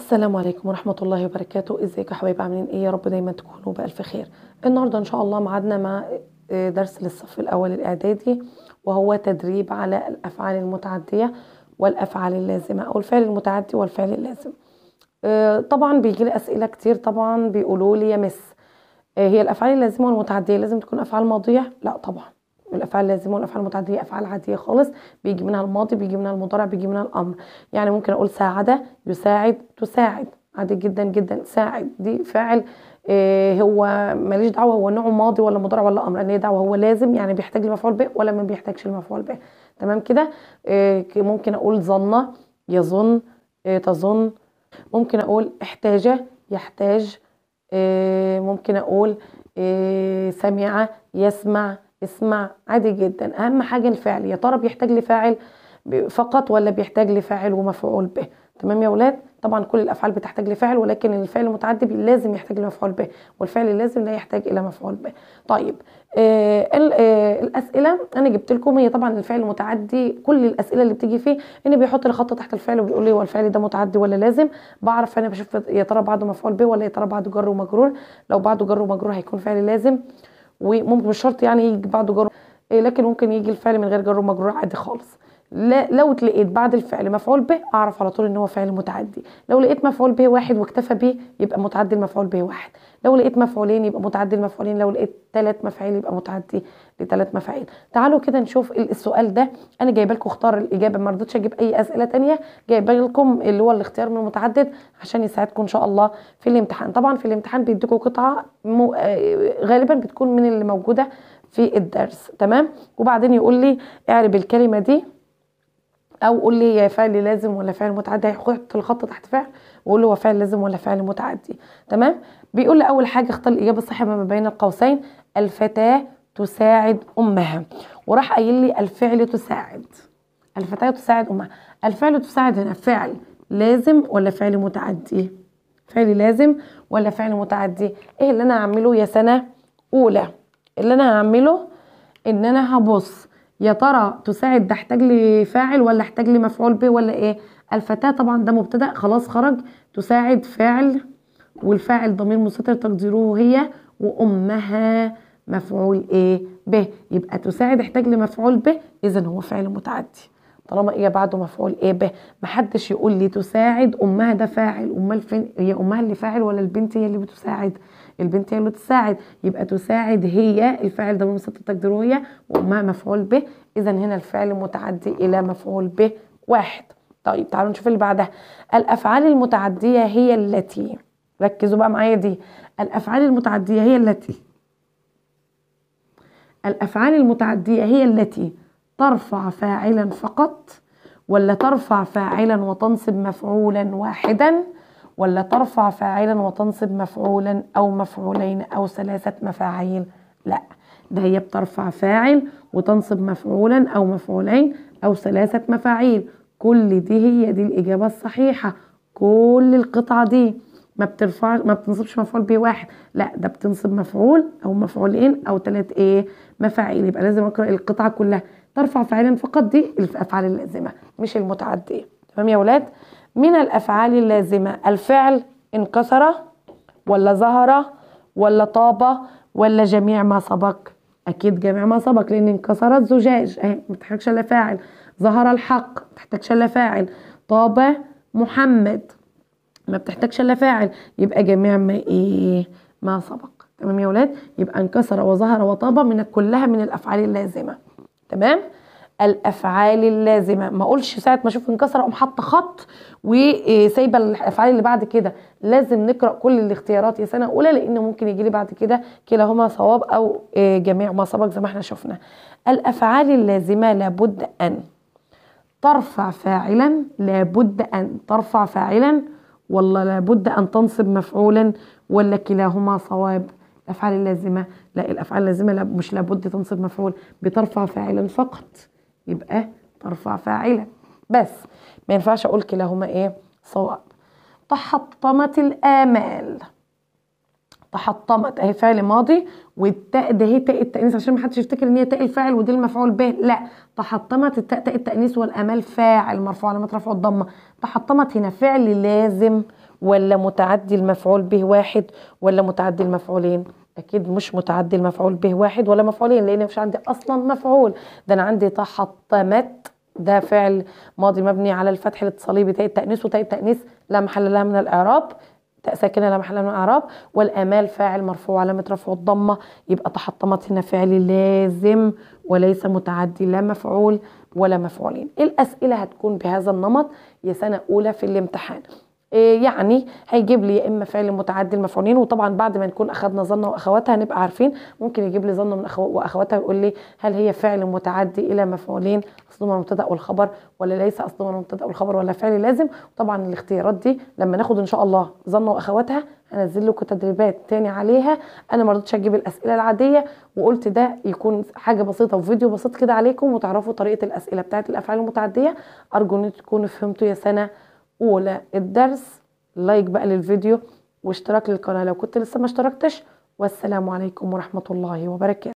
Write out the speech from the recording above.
السلام عليكم ورحمة الله وبركاته ازيكم يا حبايب عاملين ايه يا رب دايما تكونوا بألف خير النهاردة ان شاء الله معادنا مع آه، درس للصف الاول الاعدادي وهو تدريب على الافعال المتعدية والافعال اللازمة او الفعل المتعدي والفعل اللازم آه، طبعا بيجي لي اسئلة كتير طبعا بيقولوا لي يا مس آه، هي الافعال اللازمة والمتعدية لازم تكون افعال ماضية لا طبعا الافعال اللازمه والافعال المتعديه افعال عاديه خالص بيجي منها الماضي بيجي منها المضارع بيجي منها الامر يعني ممكن اقول ساعد يساعد تساعد عادي جدا جدا ساعد دي فاعل إيه هو ماليش دعوه هو نوعه ماضي ولا مضارع ولا امر هي دعوه هو لازم يعني بيحتاج لمفعول به ولا ما بيحتاجش لمفعول به تمام كده إيه ممكن اقول ظن يظن إيه تظن ممكن اقول احتاج يحتاج آه، ممكن اقول آه، سمع يسمع اسمع عادي جدا اهم حاجه الفعل يا ترى بيحتاج لفاعل فقط ولا بيحتاج لفاعل ومفعول به تمام يا اولاد طبعا كل الافعال بتحتاج لفعل ولكن الفعل المتعدي لازم يحتاج لمفعول به والفعل لازم لا يحتاج الى مفعول به طيب آه آه الاسئله انا جبت لكم هي طبعا الفعل المتعدي كل الاسئله اللي بتيجي فيه ان بيحط الخط تحت الفعل وبيقول لي هو الفعل ده متعدي ولا لازم بعرف انا بشوف يا ترى بعده مفعول به ولا يا ترى بعده جر ومجرور لو بعده جر ومجرور هيكون فعل لازم آه وممكن مش شرط يعني يجي بعده جرم إيه، لكن ممكن يجي الفعل من غير جر مجرور عادي خالص لا لو لقيت بعد الفعل مفعول به اعرف على طول ان هو فعل متعدي لو لقيت مفعول به واحد واكتفى به يبقى متعدي المفعول به واحد لو لقيت مفعولين يبقى متعدي المفعولين لو لقيت ثلاث مفاعيل يبقى متعدي لثلاث مفاعيل تعالوا كده نشوف السؤال ده انا جايبه لكم اختار الاجابه ما رضيتش اجيب اي اسئله تانية جايبه لكم اللي هو الاختيار من المتعدد عشان يساعدكم ان شاء الله في الامتحان طبعا في الامتحان بيديكم قطعه مو... آه، غالبا بتكون من اللي موجوده في الدرس تمام وبعدين يقول لي اعرب الكلمه دي او قول لي فعل لازم ولا فعل متعدي هيحط الخط تحت فعل وقول له هو فعل لازم ولا فعل متعدي تمام بيقول لي اول حاجه اختار الاجابه الصحيحه ما بين القوسين الفتاه تساعد امها وراح قايل لي الفعل تساعد الفتاه تساعد امها الفعل تساعد هنا فعل لازم ولا فعل متعدي فعل لازم ولا فعل متعدي ايه اللي انا هعمله يا سنه اولى اللي انا هعمله ان انا هبص يا ترى تساعد ده احتاج لي فاعل ولا احتاج لي مفعول به ولا ايه الفتاة طبعا ده مبتدأ خلاص خرج تساعد فاعل والفاعل ضمير مستتر تقديره هي وأمها مفعول ايه به يبقى تساعد احتاج لمفعول به إذا هو فعل متعدي طالما ايه بعده مفعول ايه به محدش يقول لي تساعد امها ده فاعل امال فين هي امها اللي فاعل ولا البنت هي اللي بتساعد البنت هي اللي بتساعد يبقى تساعد هي الفاعل ده بمسطة تقديره هي وامها مفعول به اذا هنا الفعل متعدي الى مفعول به واحد طيب تعالوا نشوف اللي بعدها الافعال المتعديه هي التي ركزوا بقى معايا دي الافعال المتعديه هي التي الافعال المتعديه هي التي ترفع فاعلا فقط ولا ترفع فاعلا وتنصب مفعولا واحدا ولا ترفع فاعلا وتنصب مفعولا أو مفعولين أو ثلاثة مفاعيل لا ده هي بترفع فاعل وتنصب مفعولا أو مفعولين أو ثلاثة مفاعيل كل دي هي دي الإجابة الصحيحة كل القطعة دي ما بترفع ما بتنصبش مفعول واحد لا ده بتنصب مفعول أو مفعولين أو ثلاث إيه مفاعيل يبقى لازم أقرأ القطعة كلها ترفع فعلا فقط دي الافعال اللازمه مش المتعديه تمام يا ولاد من الافعال اللازمه الفعل انكسر ولا ظهر ولا طاب ولا جميع ما سبق اكيد جميع ما سبق لان انكسر الزجاج اهي ما تحتاجش الا فاعل ظهر الحق ما تحتاجش الا فاعل طاب محمد ما بتحتاجش الا فاعل يبقى جميع ما ايه ما سبق تمام يا ولاد يبقى انكسر وظهر وطاب من كلها من الافعال اللازمه تمام الافعال اللازمه ما اقولش ساعه ما اشوف انكسر اقوم حاطه خط وسايبه الافعال اللي بعد كده لازم نقرا كل الاختيارات يا سنه اولى لان ممكن يجي لي بعد كده كلاهما صواب او آه، جميع ما سبق زي ما احنا شفنا الافعال اللازمه لابد ان ترفع فاعلا لابد ان ترفع فاعلا ولا لابد ان تنصب مفعولا ولا كلاهما صواب الافعال اللازمه لا الافعال اللازمه لا مش لابد تنصب مفعول بترفع فاعلا فقط يبقى ترفع فاعلا بس ما ينفعش اقول كلاهما ايه صواب تحطمت الامال تحطمت اهي فعل ماضي والتاء ده هي تاء التانيث عشان ما حدش يفتكر ان هي تاء الفاعل ودي المفعول به لا تحطمت التاء تاء التانيث والامال فاعل مرفوع علامه رفعه الضمه تحطمت هنا فعل لازم ولا متعدي المفعول به واحد ولا متعدي المفعولين اكيد مش متعدي المفعول به واحد ولا مفعولين لان مش عندي اصلا مفعول ده انا عندي تحطمت ده فعل ماضي مبني على الفتح الاتصالي بتاء التأنيث وتاء التأنيث لا محل لها من الإعراب تاء ساكنة لا محل لها من الإعراب والآمال فاعل مرفوع علامة رفع الضمة يبقى تحطمت هنا فعل لازم وليس متعدي لا مفعول ولا مفعولين الأسئلة هتكون بهذا النمط يا سنة أولى في الامتحان إيه، يعني هيجيب لي يا اما فعل متعدي المفعولين وطبعا بعد ما نكون اخذنا ظنه واخواتها هنبقى عارفين ممكن يجيب لي ظنه من أخو واخواتها ويقول لي هل هي فعل متعدي الى مفعولين اصلهما المبتدا والخبر ولا ليس اصلهما المبتدا والخبر ولا فعل لازم طبعا الاختيارات دي لما ناخد ان شاء الله ظنه واخواتها هنزل لكم تدريبات تاني عليها انا ما رضيتش اجيب الاسئله العاديه وقلت ده يكون حاجه بسيطه وفيديو بسيط كده عليكم وتعرفوا طريقه الاسئله بتاعت الافعال المتعديه ارجو ان تكونوا فهمتوا يا سنه اولى الدرس لايك بقى للفيديو واشتراك للقناه لو كنت لسه ما اشتركتش والسلام عليكم ورحمه الله وبركاته